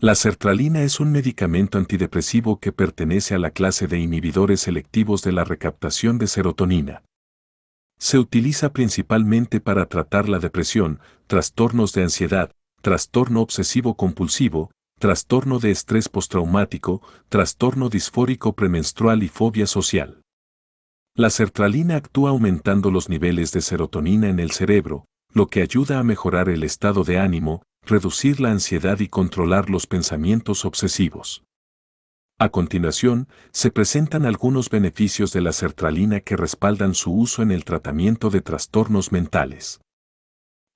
La sertralina es un medicamento antidepresivo que pertenece a la clase de inhibidores selectivos de la recaptación de serotonina. Se utiliza principalmente para tratar la depresión, trastornos de ansiedad, trastorno obsesivo-compulsivo, trastorno de estrés postraumático, trastorno disfórico premenstrual y fobia social. La sertralina actúa aumentando los niveles de serotonina en el cerebro, lo que ayuda a mejorar el estado de ánimo, reducir la ansiedad y controlar los pensamientos obsesivos. A continuación, se presentan algunos beneficios de la sertralina que respaldan su uso en el tratamiento de trastornos mentales.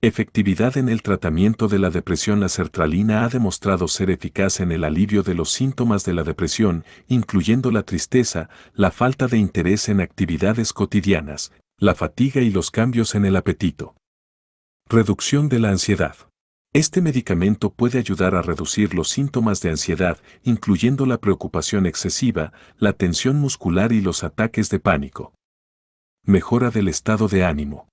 Efectividad en el tratamiento de la depresión La sertralina ha demostrado ser eficaz en el alivio de los síntomas de la depresión, incluyendo la tristeza, la falta de interés en actividades cotidianas, la fatiga y los cambios en el apetito. Reducción de la ansiedad. Este medicamento puede ayudar a reducir los síntomas de ansiedad, incluyendo la preocupación excesiva, la tensión muscular y los ataques de pánico. Mejora del estado de ánimo.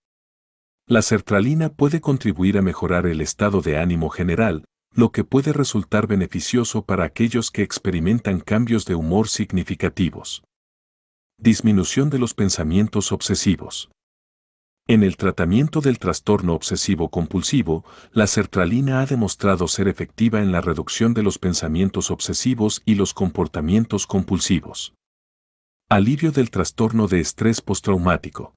La sertralina puede contribuir a mejorar el estado de ánimo general, lo que puede resultar beneficioso para aquellos que experimentan cambios de humor significativos. Disminución de los pensamientos obsesivos. En el tratamiento del trastorno obsesivo-compulsivo, la sertralina ha demostrado ser efectiva en la reducción de los pensamientos obsesivos y los comportamientos compulsivos. Alivio del trastorno de estrés postraumático.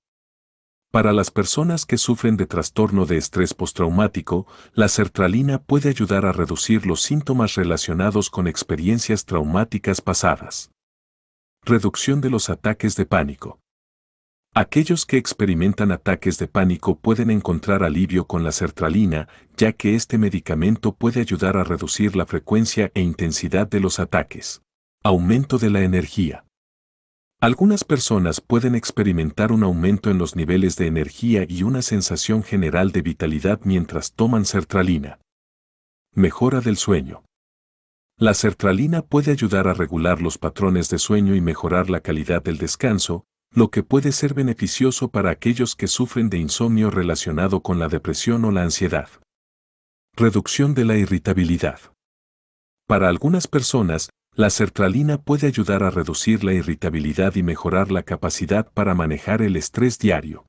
Para las personas que sufren de trastorno de estrés postraumático, la sertralina puede ayudar a reducir los síntomas relacionados con experiencias traumáticas pasadas. Reducción de los ataques de pánico. Aquellos que experimentan ataques de pánico pueden encontrar alivio con la sertralina, ya que este medicamento puede ayudar a reducir la frecuencia e intensidad de los ataques. Aumento de la energía. Algunas personas pueden experimentar un aumento en los niveles de energía y una sensación general de vitalidad mientras toman sertralina. Mejora del sueño. La sertralina puede ayudar a regular los patrones de sueño y mejorar la calidad del descanso, lo que puede ser beneficioso para aquellos que sufren de insomnio relacionado con la depresión o la ansiedad. Reducción de la irritabilidad. Para algunas personas, la sertralina puede ayudar a reducir la irritabilidad y mejorar la capacidad para manejar el estrés diario.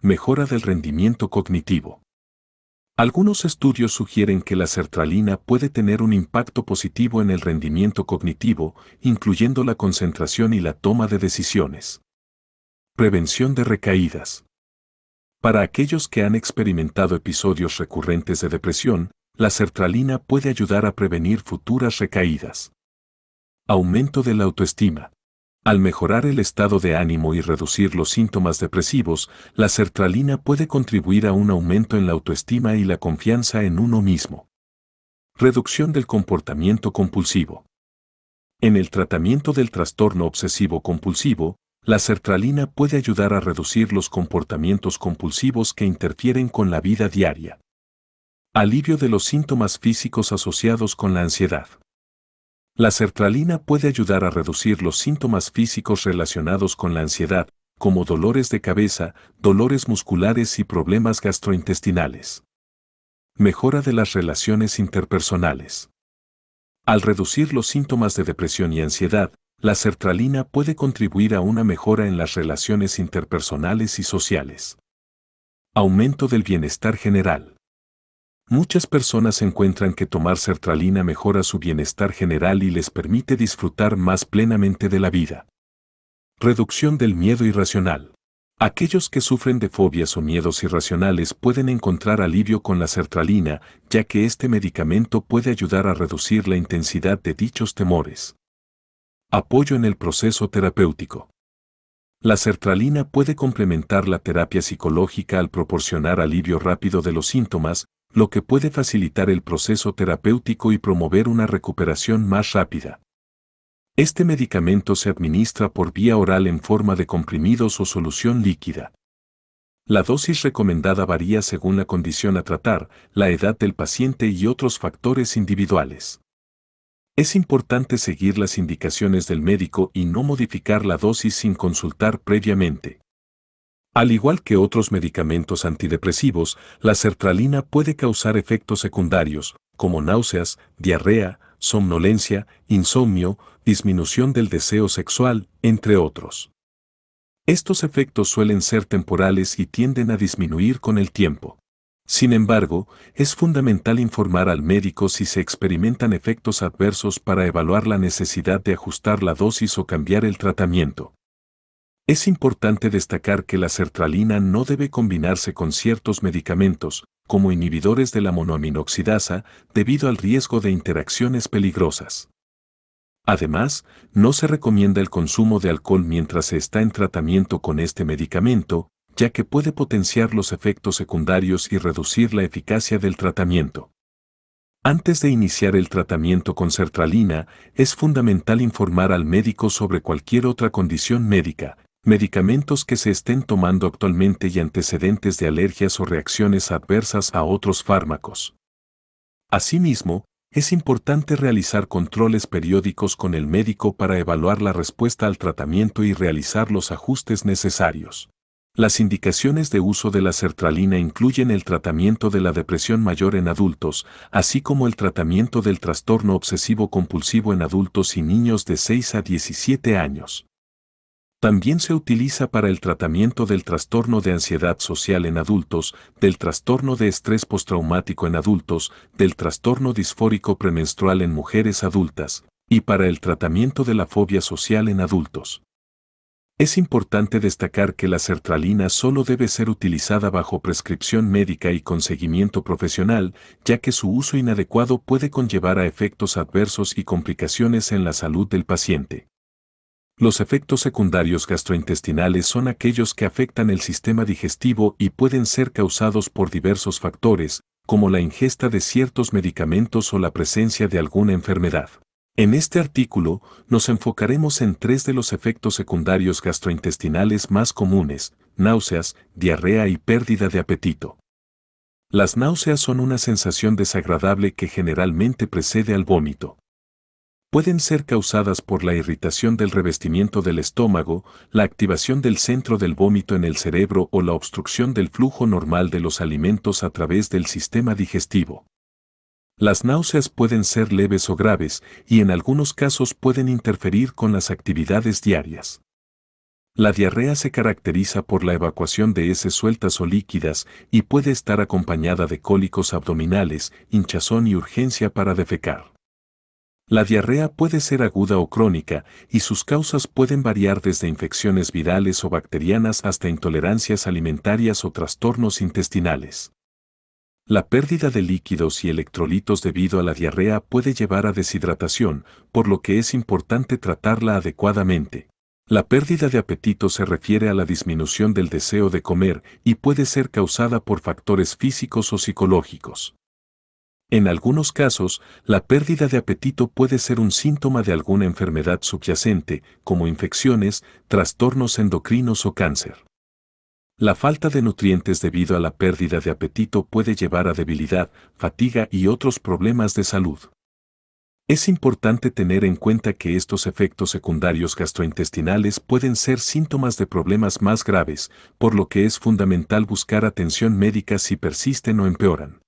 Mejora del rendimiento cognitivo. Algunos estudios sugieren que la sertralina puede tener un impacto positivo en el rendimiento cognitivo, incluyendo la concentración y la toma de decisiones. Prevención de recaídas. Para aquellos que han experimentado episodios recurrentes de depresión, la sertralina puede ayudar a prevenir futuras recaídas. Aumento de la autoestima. Al mejorar el estado de ánimo y reducir los síntomas depresivos, la sertralina puede contribuir a un aumento en la autoestima y la confianza en uno mismo. Reducción del comportamiento compulsivo. En el tratamiento del trastorno obsesivo compulsivo, la sertralina puede ayudar a reducir los comportamientos compulsivos que interfieren con la vida diaria. Alivio de los síntomas físicos asociados con la ansiedad. La sertralina puede ayudar a reducir los síntomas físicos relacionados con la ansiedad, como dolores de cabeza, dolores musculares y problemas gastrointestinales. Mejora de las relaciones interpersonales. Al reducir los síntomas de depresión y ansiedad, la sertralina puede contribuir a una mejora en las relaciones interpersonales y sociales. Aumento del bienestar general. Muchas personas encuentran que tomar sertralina mejora su bienestar general y les permite disfrutar más plenamente de la vida. Reducción del miedo irracional. Aquellos que sufren de fobias o miedos irracionales pueden encontrar alivio con la sertralina, ya que este medicamento puede ayudar a reducir la intensidad de dichos temores. Apoyo en el proceso terapéutico. La sertralina puede complementar la terapia psicológica al proporcionar alivio rápido de los síntomas, lo que puede facilitar el proceso terapéutico y promover una recuperación más rápida. Este medicamento se administra por vía oral en forma de comprimidos o solución líquida. La dosis recomendada varía según la condición a tratar, la edad del paciente y otros factores individuales. Es importante seguir las indicaciones del médico y no modificar la dosis sin consultar previamente. Al igual que otros medicamentos antidepresivos, la sertralina puede causar efectos secundarios, como náuseas, diarrea, somnolencia, insomnio, disminución del deseo sexual, entre otros. Estos efectos suelen ser temporales y tienden a disminuir con el tiempo. Sin embargo, es fundamental informar al médico si se experimentan efectos adversos para evaluar la necesidad de ajustar la dosis o cambiar el tratamiento. Es importante destacar que la sertralina no debe combinarse con ciertos medicamentos, como inhibidores de la monoaminoxidasa, debido al riesgo de interacciones peligrosas. Además, no se recomienda el consumo de alcohol mientras se está en tratamiento con este medicamento, ya que puede potenciar los efectos secundarios y reducir la eficacia del tratamiento. Antes de iniciar el tratamiento con sertralina, es fundamental informar al médico sobre cualquier otra condición médica, medicamentos que se estén tomando actualmente y antecedentes de alergias o reacciones adversas a otros fármacos. Asimismo, es importante realizar controles periódicos con el médico para evaluar la respuesta al tratamiento y realizar los ajustes necesarios. Las indicaciones de uso de la sertralina incluyen el tratamiento de la depresión mayor en adultos, así como el tratamiento del trastorno obsesivo compulsivo en adultos y niños de 6 a 17 años. También se utiliza para el tratamiento del trastorno de ansiedad social en adultos, del trastorno de estrés postraumático en adultos, del trastorno disfórico premenstrual en mujeres adultas, y para el tratamiento de la fobia social en adultos. Es importante destacar que la sertralina solo debe ser utilizada bajo prescripción médica y con seguimiento profesional, ya que su uso inadecuado puede conllevar a efectos adversos y complicaciones en la salud del paciente. Los efectos secundarios gastrointestinales son aquellos que afectan el sistema digestivo y pueden ser causados por diversos factores, como la ingesta de ciertos medicamentos o la presencia de alguna enfermedad. En este artículo nos enfocaremos en tres de los efectos secundarios gastrointestinales más comunes, náuseas, diarrea y pérdida de apetito. Las náuseas son una sensación desagradable que generalmente precede al vómito. Pueden ser causadas por la irritación del revestimiento del estómago, la activación del centro del vómito en el cerebro o la obstrucción del flujo normal de los alimentos a través del sistema digestivo. Las náuseas pueden ser leves o graves y en algunos casos pueden interferir con las actividades diarias. La diarrea se caracteriza por la evacuación de heces sueltas o líquidas y puede estar acompañada de cólicos abdominales, hinchazón y urgencia para defecar. La diarrea puede ser aguda o crónica y sus causas pueden variar desde infecciones virales o bacterianas hasta intolerancias alimentarias o trastornos intestinales. La pérdida de líquidos y electrolitos debido a la diarrea puede llevar a deshidratación, por lo que es importante tratarla adecuadamente. La pérdida de apetito se refiere a la disminución del deseo de comer y puede ser causada por factores físicos o psicológicos. En algunos casos, la pérdida de apetito puede ser un síntoma de alguna enfermedad subyacente, como infecciones, trastornos endocrinos o cáncer. La falta de nutrientes debido a la pérdida de apetito puede llevar a debilidad, fatiga y otros problemas de salud. Es importante tener en cuenta que estos efectos secundarios gastrointestinales pueden ser síntomas de problemas más graves, por lo que es fundamental buscar atención médica si persisten o empeoran.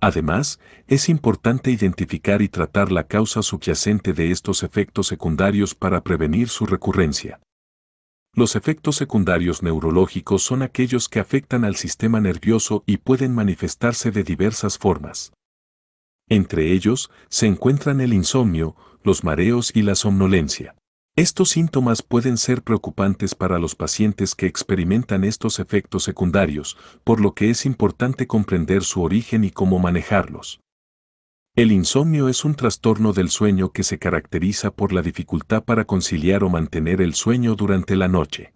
Además, es importante identificar y tratar la causa subyacente de estos efectos secundarios para prevenir su recurrencia. Los efectos secundarios neurológicos son aquellos que afectan al sistema nervioso y pueden manifestarse de diversas formas. Entre ellos se encuentran el insomnio, los mareos y la somnolencia. Estos síntomas pueden ser preocupantes para los pacientes que experimentan estos efectos secundarios, por lo que es importante comprender su origen y cómo manejarlos. El insomnio es un trastorno del sueño que se caracteriza por la dificultad para conciliar o mantener el sueño durante la noche.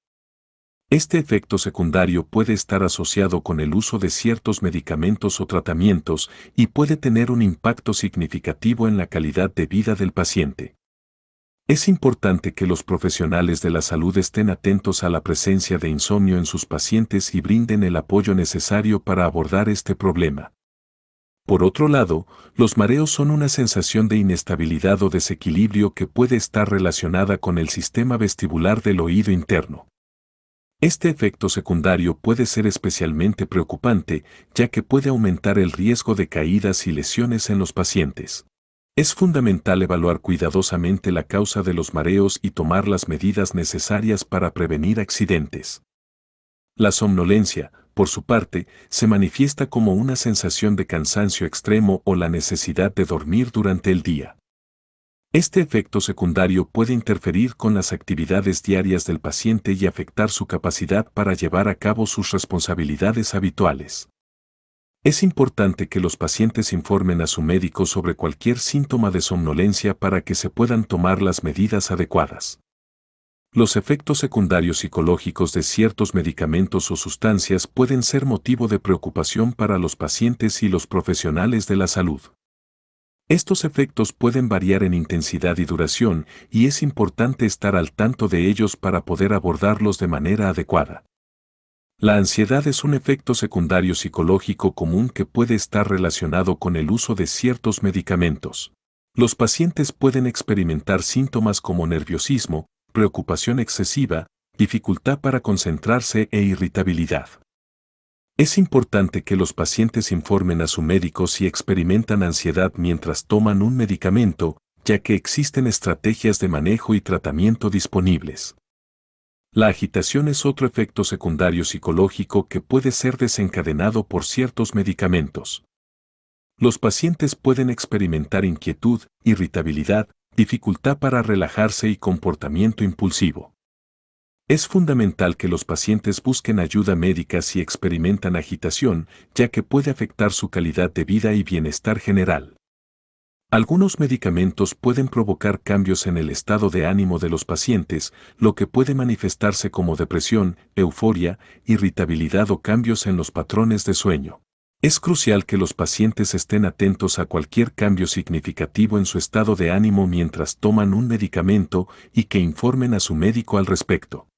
Este efecto secundario puede estar asociado con el uso de ciertos medicamentos o tratamientos y puede tener un impacto significativo en la calidad de vida del paciente. Es importante que los profesionales de la salud estén atentos a la presencia de insomnio en sus pacientes y brinden el apoyo necesario para abordar este problema. Por otro lado, los mareos son una sensación de inestabilidad o desequilibrio que puede estar relacionada con el sistema vestibular del oído interno. Este efecto secundario puede ser especialmente preocupante, ya que puede aumentar el riesgo de caídas y lesiones en los pacientes. Es fundamental evaluar cuidadosamente la causa de los mareos y tomar las medidas necesarias para prevenir accidentes. La somnolencia, por su parte, se manifiesta como una sensación de cansancio extremo o la necesidad de dormir durante el día. Este efecto secundario puede interferir con las actividades diarias del paciente y afectar su capacidad para llevar a cabo sus responsabilidades habituales. Es importante que los pacientes informen a su médico sobre cualquier síntoma de somnolencia para que se puedan tomar las medidas adecuadas los efectos secundarios psicológicos de ciertos medicamentos o sustancias pueden ser motivo de preocupación para los pacientes y los profesionales de la salud. Estos efectos pueden variar en intensidad y duración y es importante estar al tanto de ellos para poder abordarlos de manera adecuada. La ansiedad es un efecto secundario psicológico común que puede estar relacionado con el uso de ciertos medicamentos. Los pacientes pueden experimentar síntomas como nerviosismo, preocupación excesiva, dificultad para concentrarse e irritabilidad. Es importante que los pacientes informen a su médico si experimentan ansiedad mientras toman un medicamento, ya que existen estrategias de manejo y tratamiento disponibles. La agitación es otro efecto secundario psicológico que puede ser desencadenado por ciertos medicamentos. Los pacientes pueden experimentar inquietud, irritabilidad, dificultad para relajarse y comportamiento impulsivo. Es fundamental que los pacientes busquen ayuda médica si experimentan agitación, ya que puede afectar su calidad de vida y bienestar general. Algunos medicamentos pueden provocar cambios en el estado de ánimo de los pacientes, lo que puede manifestarse como depresión, euforia, irritabilidad o cambios en los patrones de sueño. Es crucial que los pacientes estén atentos a cualquier cambio significativo en su estado de ánimo mientras toman un medicamento y que informen a su médico al respecto.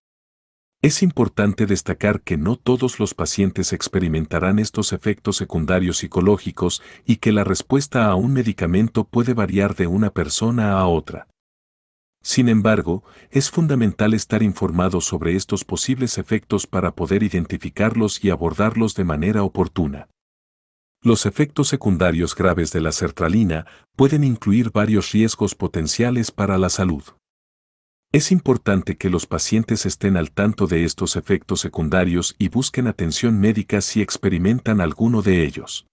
Es importante destacar que no todos los pacientes experimentarán estos efectos secundarios psicológicos y que la respuesta a un medicamento puede variar de una persona a otra. Sin embargo, es fundamental estar informado sobre estos posibles efectos para poder identificarlos y abordarlos de manera oportuna. Los efectos secundarios graves de la sertralina pueden incluir varios riesgos potenciales para la salud. Es importante que los pacientes estén al tanto de estos efectos secundarios y busquen atención médica si experimentan alguno de ellos.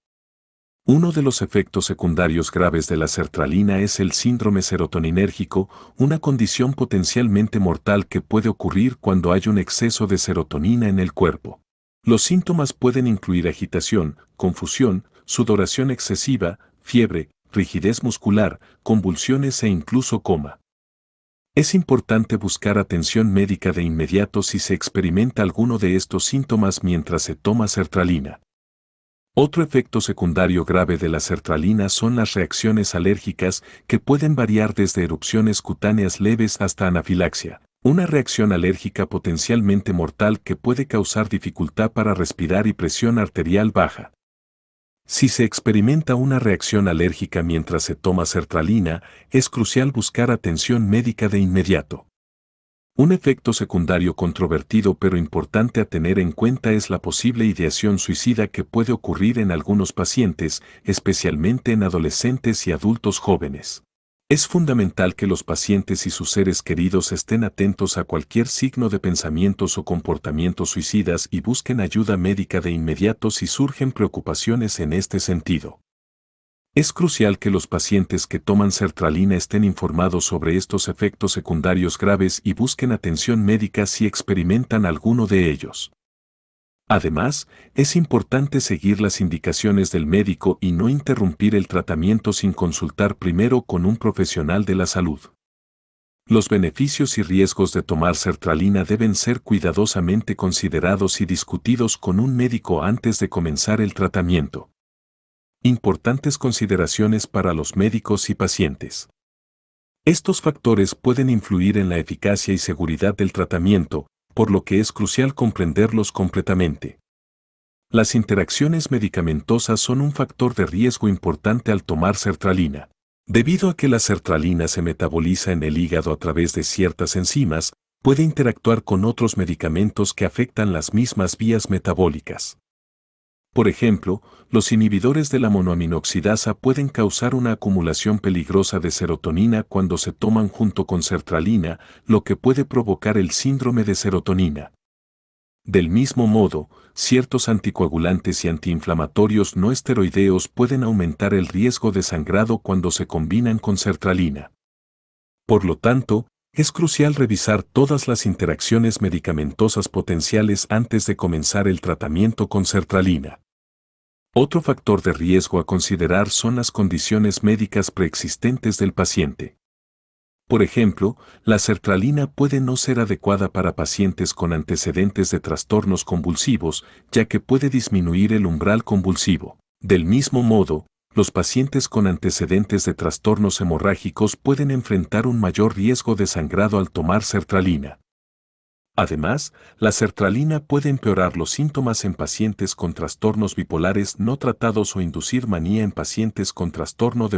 Uno de los efectos secundarios graves de la sertralina es el síndrome serotoninérgico, una condición potencialmente mortal que puede ocurrir cuando hay un exceso de serotonina en el cuerpo. Los síntomas pueden incluir agitación, confusión, sudoración excesiva, fiebre, rigidez muscular, convulsiones e incluso coma. Es importante buscar atención médica de inmediato si se experimenta alguno de estos síntomas mientras se toma sertralina. Otro efecto secundario grave de la sertralina son las reacciones alérgicas que pueden variar desde erupciones cutáneas leves hasta anafilaxia una reacción alérgica potencialmente mortal que puede causar dificultad para respirar y presión arterial baja. Si se experimenta una reacción alérgica mientras se toma sertralina, es crucial buscar atención médica de inmediato. Un efecto secundario controvertido pero importante a tener en cuenta es la posible ideación suicida que puede ocurrir en algunos pacientes, especialmente en adolescentes y adultos jóvenes. Es fundamental que los pacientes y sus seres queridos estén atentos a cualquier signo de pensamientos o comportamientos suicidas y busquen ayuda médica de inmediato si surgen preocupaciones en este sentido. Es crucial que los pacientes que toman sertralina estén informados sobre estos efectos secundarios graves y busquen atención médica si experimentan alguno de ellos. Además, es importante seguir las indicaciones del médico y no interrumpir el tratamiento sin consultar primero con un profesional de la salud. Los beneficios y riesgos de tomar sertralina deben ser cuidadosamente considerados y discutidos con un médico antes de comenzar el tratamiento. Importantes consideraciones para los médicos y pacientes. Estos factores pueden influir en la eficacia y seguridad del tratamiento, por lo que es crucial comprenderlos completamente. Las interacciones medicamentosas son un factor de riesgo importante al tomar sertralina. Debido a que la sertralina se metaboliza en el hígado a través de ciertas enzimas, puede interactuar con otros medicamentos que afectan las mismas vías metabólicas. Por ejemplo, los inhibidores de la monoaminoxidasa pueden causar una acumulación peligrosa de serotonina cuando se toman junto con sertralina, lo que puede provocar el síndrome de serotonina. Del mismo modo, ciertos anticoagulantes y antiinflamatorios no esteroideos pueden aumentar el riesgo de sangrado cuando se combinan con sertralina. Por lo tanto, es crucial revisar todas las interacciones medicamentosas potenciales antes de comenzar el tratamiento con sertralina. Otro factor de riesgo a considerar son las condiciones médicas preexistentes del paciente. Por ejemplo, la sertralina puede no ser adecuada para pacientes con antecedentes de trastornos convulsivos, ya que puede disminuir el umbral convulsivo. Del mismo modo, los pacientes con antecedentes de trastornos hemorrágicos pueden enfrentar un mayor riesgo de sangrado al tomar sertralina. Además, la sertralina puede empeorar los síntomas en pacientes con trastornos bipolares no tratados o inducir manía en pacientes con trastorno de